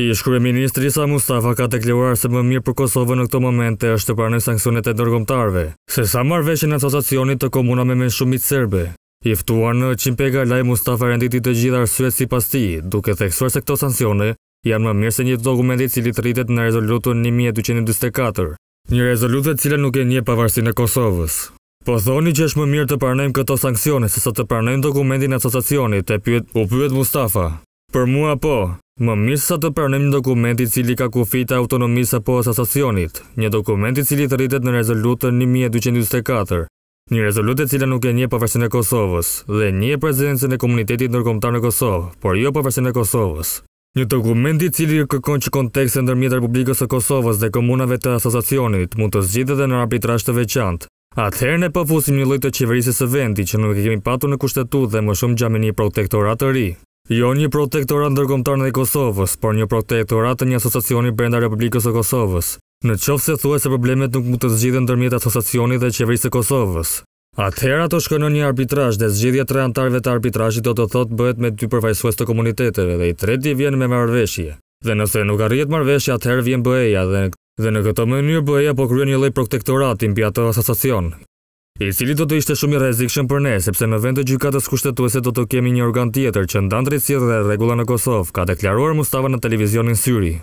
I Ministri Ministrisa Mustafa ka të kleuar se më mirë për Kosovë në këto momente është të parënë sankcionet e nërgomtarve, se sa marrë veshën e asociacionit të komuna me men shumit sërbe. Iftuar në Qimpega, laj Mustafa renditi të gjitha arsyet si pas ti, duke theksuar se këto sankcione janë më mirë se një dokumenti cili të rritet në rezolutën 1224, një rezolutët cila nuk e një pavarësin e Kosovës. Po thoni që është më mirë të parënëjmë këto sankcione, se sa të parënëjmë dokumentin e asociacionit, e pyet, u pyet Mustafa. Për mua po, më mirë sa të pranojmë një dokument i cili ka kufit autonomisë apo asasacionit, një dokument i cili të rritet në rezolutën 1244, një rezolutë e cila nuk e një pavarësinë e Kosovës dhe një prezidencën e komunitetit ndërkombëtar në Kosovë, por jo pavarësinë e Kosovës. Një dokument i cili kërkon që kontekstet ndërmjet Republikës së Kosovës dhe komunave të asasacionit mund të zgjidhet dhe në arbitrazh të veçantë. Atëherë ne pafusim po një lloj të qeverisë së vendit që nuk e kemi patur në kushtetutë dhe më shumë gjamë një protektorat të ri. Jo një protektorat ndërkomtar në Kosovës, por një protektorat të një asociacioni brenda Republikës e Kosovës, në qovë se thua se problemet nuk mund të zgjidhen dërmjet asociacioni dhe qeverisë e Kosovës. Atëhera të shkënë një arbitraj dhe zgjidhja tre antarve të arbitrajit do të thot bëhet me dy përfajsues të komuniteteve dhe i treti vjen me marveshje. Dhe nëse nuk arrijet marveshje, atëherë vjen bëheja dhe Dhe në këtë mënyrë bëheja po kryen një lloj protektorati mbi ato asociacion, i cili do të ishte shumë i rrezikshëm për ne, sepse në vend të gjykatës kushtetuese do të kemi një organ tjetër që ndan drejtësi dhe rregulla në Kosovë, ka deklaruar Mustafa në televizionin Syri.